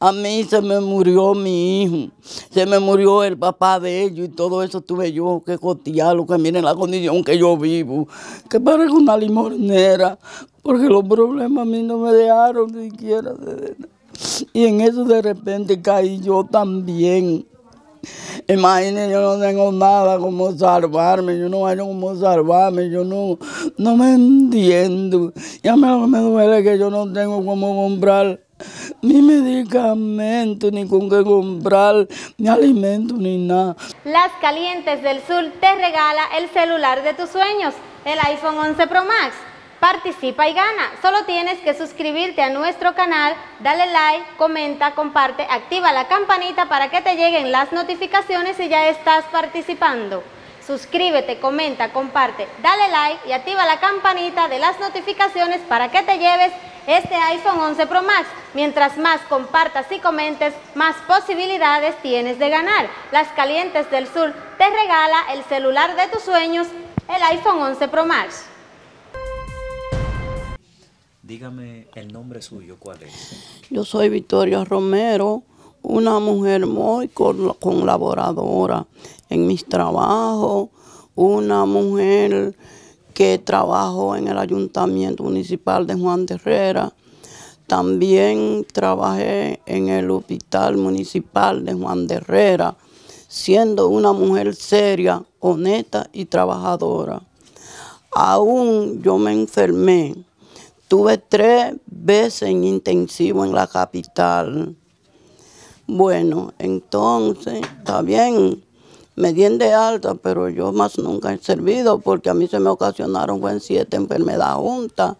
A mí se me murió mi hijo, se me murió el papá de ellos y todo eso tuve yo que cotearlo que miren la condición que yo vivo, que con una limonera, porque los problemas a mí no me dejaron ni siquiera. Y en eso de repente caí yo también. Imagínense, yo no tengo nada como salvarme, yo no hay como salvarme, yo no, no me entiendo. ya a me duele que yo no tengo como comprar ni medicamento, ni con qué comprar, ni alimento, ni nada. Las Calientes del Sur te regala el celular de tus sueños, el iPhone 11 Pro Max. Participa y gana. Solo tienes que suscribirte a nuestro canal, dale like, comenta, comparte, activa la campanita para que te lleguen las notificaciones y ya estás participando. Suscríbete, comenta, comparte, dale like y activa la campanita de las notificaciones para que te lleves este iPhone 11 Pro Max. Mientras más compartas y comentes, más posibilidades tienes de ganar. Las Calientes del Sur te regala el celular de tus sueños, el iPhone 11 Pro Max. Dígame el nombre suyo, ¿cuál es? Yo soy Victoria Romero, una mujer muy colaboradora en mis trabajos, una mujer que trabajó en el Ayuntamiento Municipal de Juan de Herrera. También trabajé en el Hospital Municipal de Juan de Herrera, siendo una mujer seria, honesta y trabajadora. Aún yo me enfermé. Tuve tres veces en intensivo en la capital. Bueno, entonces, está bien. Me dieron de alta, pero yo más nunca he servido porque a mí se me ocasionaron buen siete enfermedades juntas.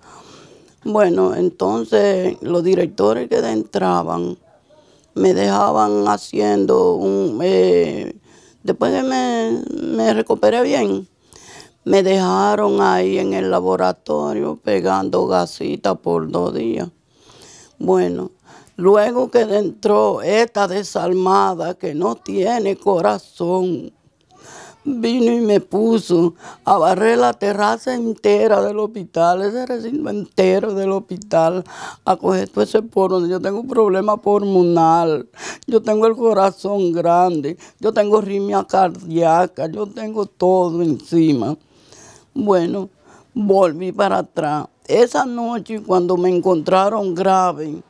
Bueno, entonces los directores que entraban me dejaban haciendo un... Eh, después que me, me recuperé bien, me dejaron ahí en el laboratorio pegando gasita por dos días. Bueno, Luego que entró esta desalmada que no tiene corazón, vino y me puso a barrer la terraza entera del hospital, ese recinto entero del hospital, a coger todo ese porno, Yo tengo un problema pulmonar, yo tengo el corazón grande, yo tengo rimia cardíaca, yo tengo todo encima. Bueno, volví para atrás. Esa noche cuando me encontraron grave,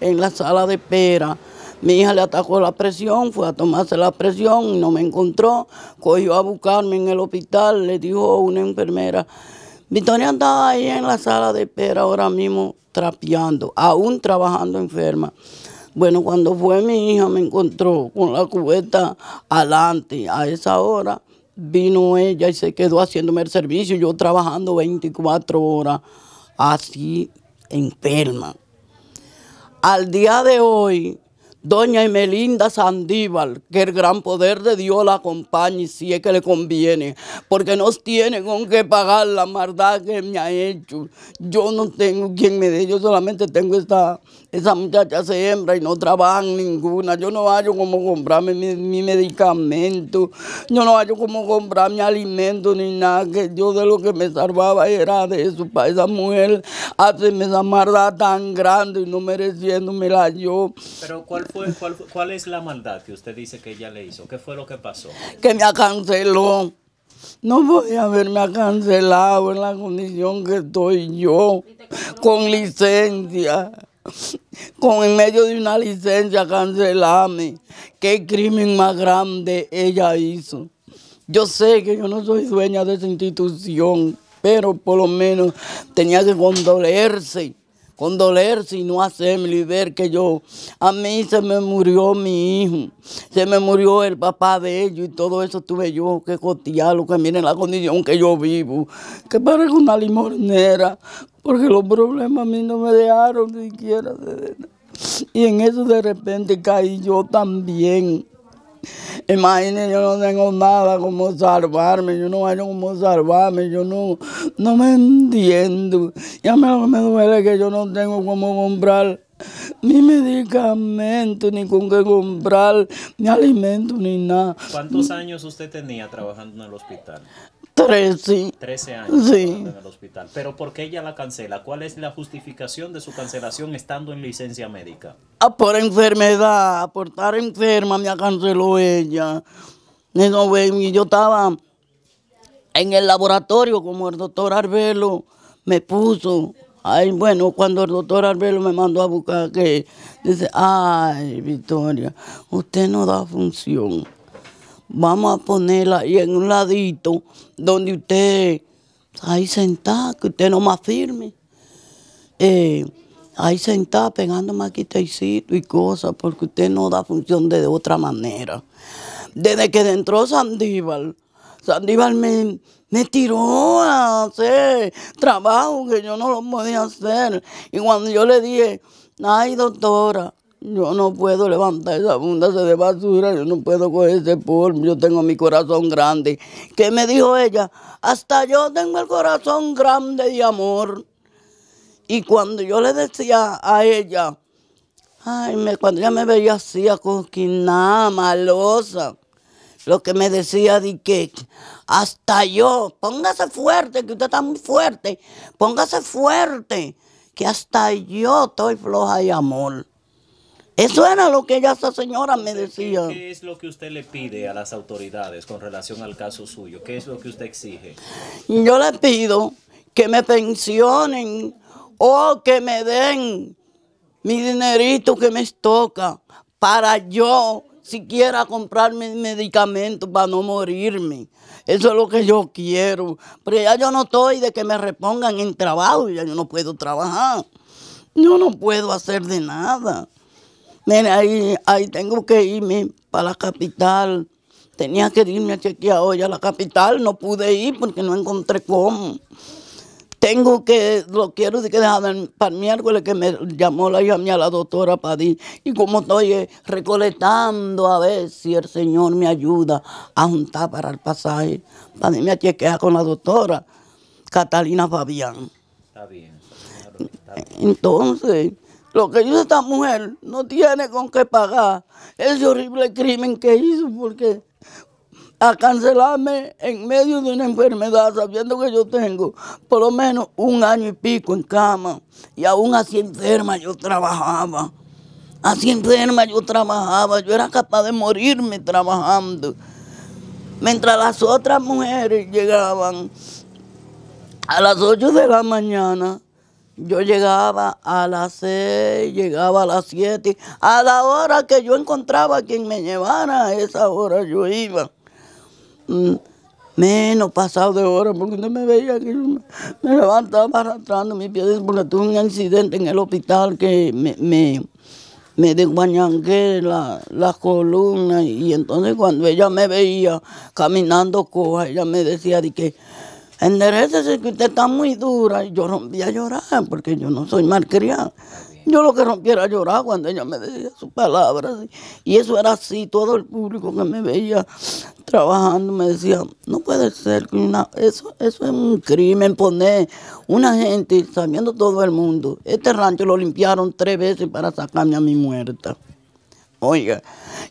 en la sala de espera. Mi hija le atacó la presión, fue a tomarse la presión, no me encontró, cogió a buscarme en el hospital, le dijo una enfermera. Victoria andaba ahí en la sala de espera ahora mismo trapeando, aún trabajando enferma. Bueno, cuando fue mi hija me encontró con la cubeta adelante. A esa hora vino ella y se quedó haciéndome el servicio, yo trabajando 24 horas así enferma al día de hoy Doña Emelinda Sandíbal, que el gran poder de Dios la acompañe si es que le conviene, porque no tiene con qué pagar la maldad que me ha hecho. Yo no tengo quien me dé, yo solamente tengo esta, esa muchacha se hembra y no trabajan ninguna. Yo no hallo cómo comprarme mi, medicamento, yo no hallo cómo comprar mi alimento ni nada, que yo de lo que me salvaba era de eso, para esa mujer hacerme esa maldad tan grande y no mereciéndomela yo. Pero ¿cuál cuál, es la maldad que usted dice que ella le hizo? ¿Qué fue lo que pasó? Que me canceló. No podía haberme cancelado en la condición que estoy yo, con licencia, con en medio de una licencia cancelarme. ¿Qué crimen más grande ella hizo? Yo sé que yo no soy dueña de esa institución, pero por lo menos tenía que condolerse doler si no hacerme y ver que yo, a mí se me murió mi hijo, se me murió el papá de ellos y todo eso tuve yo que cotearlo que miren la condición que yo vivo, que parezco una limonera, porque los problemas a mí no me dejaron ni siquiera. Y en eso de repente caí yo también. Imagínense, yo no tengo nada como salvarme, yo no hay como salvarme, yo no, me entiendo. Ya me, me duele que yo no tengo como comprar ni medicamento, ni con qué comprar, ni alimento, ni nada. ¿Cuántos años usted tenía trabajando en el hospital? 13. 13 años en el hospital. Pero ¿por qué ella la cancela? ¿Cuál es la justificación de su cancelación estando en licencia médica? Ah, por enfermedad, por estar enferma me canceló ella. Y yo estaba en el laboratorio como el doctor Arbelo me puso. Ay, bueno, cuando el doctor Arbelo me mandó a buscar, que dice, ay, Victoria, usted no da función vamos a ponerla ahí en un ladito donde usted, ahí sentada, que usted no más firme. Eh, ahí sentada pegando maquitecito y cosas, porque usted no da función de, otra manera. Desde que entró Sandíbal, Sandíbal me, me tiró a hacer trabajo que yo no lo podía hacer. Y cuando yo le dije, ay doctora, yo no puedo levantar esa bunda de basura, yo no puedo coger ese polvo, yo tengo mi corazón grande. ¿Qué me dijo ella? Hasta yo tengo el corazón grande de amor. Y cuando yo le decía a ella, ay, me, cuando ella me veía así, acoquinada, malosa, lo que me decía de que hasta yo, póngase fuerte, que usted está muy fuerte, póngase fuerte, que hasta yo estoy floja de amor. Eso era lo que ella esa señora me decía. ¿Qué es lo que usted le pide a las autoridades con relación al caso suyo? ¿Qué es lo que usted exige? Yo le pido que me pensionen o que me den mi dinerito que me toca para yo siquiera comprar medicamentos para no morirme. Eso es lo que yo quiero. Pero ya yo no estoy de que me repongan en trabajo, ya yo no puedo trabajar. Yo no puedo hacer de nada. Mira, ahí, ahí tengo que irme para la capital. Tenía que irme a chequear hoy a la capital, no pude ir porque no encontré cómo. Tengo que, lo quiero que dejar para el miércoles que me llamó la llamé a la doctora Y como estoy eh, recolectando a ver si el Señor me ayuda a juntar para el pasaje, para irme a chequear con la doctora Catalina Fabián. Está bien. Está bien. Entonces, lo que hizo esta mujer no tiene con qué pagar ese horrible crimen que hizo, porque a cancelarme en medio de una enfermedad, sabiendo que yo tengo por lo menos un año y pico en cama, y aún así enferma yo trabajaba. Así enferma yo trabajaba, yo era capaz de morirme trabajando. Mientras las otras mujeres llegaban a las 8 de la mañana, yo llegaba a las seis, llegaba a las siete. A la hora que yo encontraba a quien me llevara, a esa hora yo iba. Mm, menos pasado de hora, porque no me veía que me, levantaba arrastrando mis pies, porque tuve un incidente en el hospital que me, me, me desguañangué la, la columna. Y entonces cuando ella me veía caminando coja, ella me decía de que enderezese que usted está muy dura. Y yo rompí a llorar porque yo no soy malcriada. Yo lo que rompiera era llorar cuando ella me decía sus palabras. Y eso era así, todo el público que me veía trabajando me decía, no puede ser que eso, eso es un crimen poner una gente sabiendo todo el mundo. Este rancho lo limpiaron tres veces para sacarme a mi muerta. Oiga,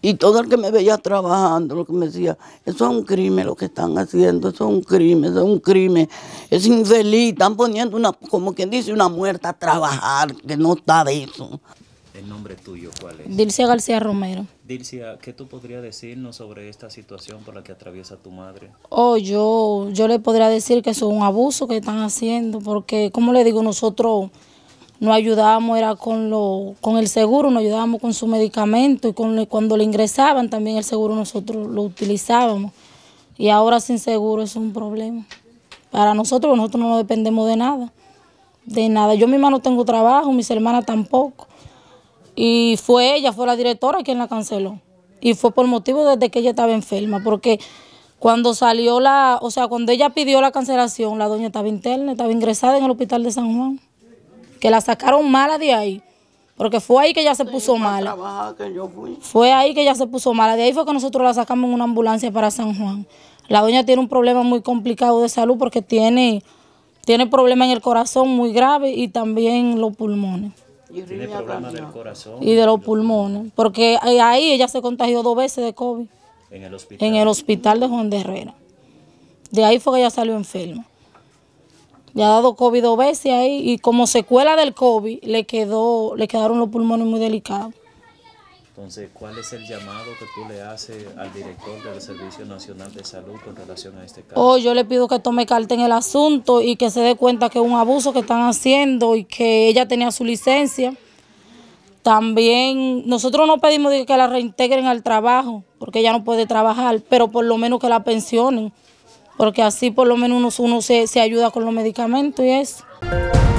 y todo el que me veía trabajando, lo que me decía, eso es un crimen lo que están haciendo, eso es un crimen, eso es un crimen, es infeliz, están poniendo una, como quien dice, una muerta a trabajar, que no está de eso. ¿El nombre tuyo cuál es? Dilcia García Romero. Dilcia, ¿qué tú podrías decirnos sobre esta situación por la que atraviesa tu madre? Oh, yo, yo le podría decir que eso es un abuso que están haciendo, porque, ¿cómo le digo, nosotros nos ayudábamos era con, lo, con el seguro, nos ayudábamos con su medicamento y con, cuando le ingresaban también el seguro nosotros lo utilizábamos. Y ahora sin seguro es un problema. Para nosotros, nosotros no dependemos de nada, de nada. Yo misma no tengo trabajo, mis hermanas tampoco. Y fue ella, fue la directora quien la canceló. Y fue por motivo desde que ella estaba enferma, porque cuando salió la, o sea, cuando ella pidió la cancelación, la doña estaba interna, estaba ingresada en el hospital de San Juan que la sacaron mala de ahí. Porque fue ahí que ella se puso mala. Fue ahí que ella se puso mala. De ahí fue que nosotros la sacamos en una ambulancia para San Juan. La doña tiene un problema muy complicado de salud porque tiene, tiene problemas en el corazón muy grave y también los pulmones. Y, tiene del corazón. Y de los pulmones. Porque ahí ella se contagió dos veces de COVID. En el hospital. En el hospital de Juan de Herrera. De ahí fue que ella salió enferma. Le ha dado COVID dos veces ahí y como secuela del COVID le, quedó, le quedaron los pulmones muy delicados. Entonces, ¿cuál es el llamado que tú le haces al director del Servicio Nacional de Salud con relación a este caso? Oh, yo le pido que tome carta en el asunto y que se dé cuenta que es un abuso que están haciendo y que ella tenía su licencia. También nosotros no pedimos que la reintegren al trabajo, porque ella no puede trabajar, pero por lo menos que la pensionen porque así por lo menos uno, se, se ayuda con los medicamentos y es